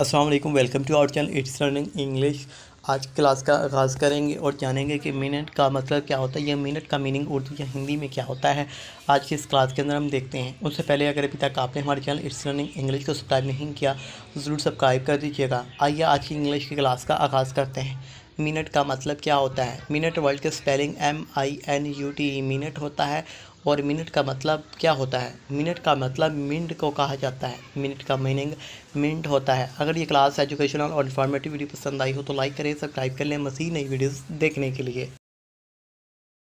वालेकुम welcome to our channel it's learning English आज class का आगाज़ करेंगे और जानेंगे कि मिनट का मतलब क्या होता है या मिनट का मीनिंग उर्दू या हिंदी में क्या होता है आज की इस क्लास के अंदर हम देखते हैं उससे पहले अगर अभी तक आपने हमारे चैनल इट्स लर्निंग इंग्लिश को सब्सक्राइब नहीं किया तो ज़रूर सब्सक्राइब कर दीजिएगा आइए आज की इंग्लिश की क्लास का आगाज़ करते हैं मिनट का मतलब क्या होता है मिनट वर्ल्ड के spelling M I N U T E minute होता है और मिनट का मतलब क्या होता है मिनट का मतलब मिनट को कहा जाता है मिनट का मीनिंग मिनट होता है अगर ये क्लास एजुकेशनल और इन्फॉर्मेटिव वीडियो पसंद आई हो तो लाइक करें सब्सक्राइब कर लें मसीह नई वीडियोस देखने के लिए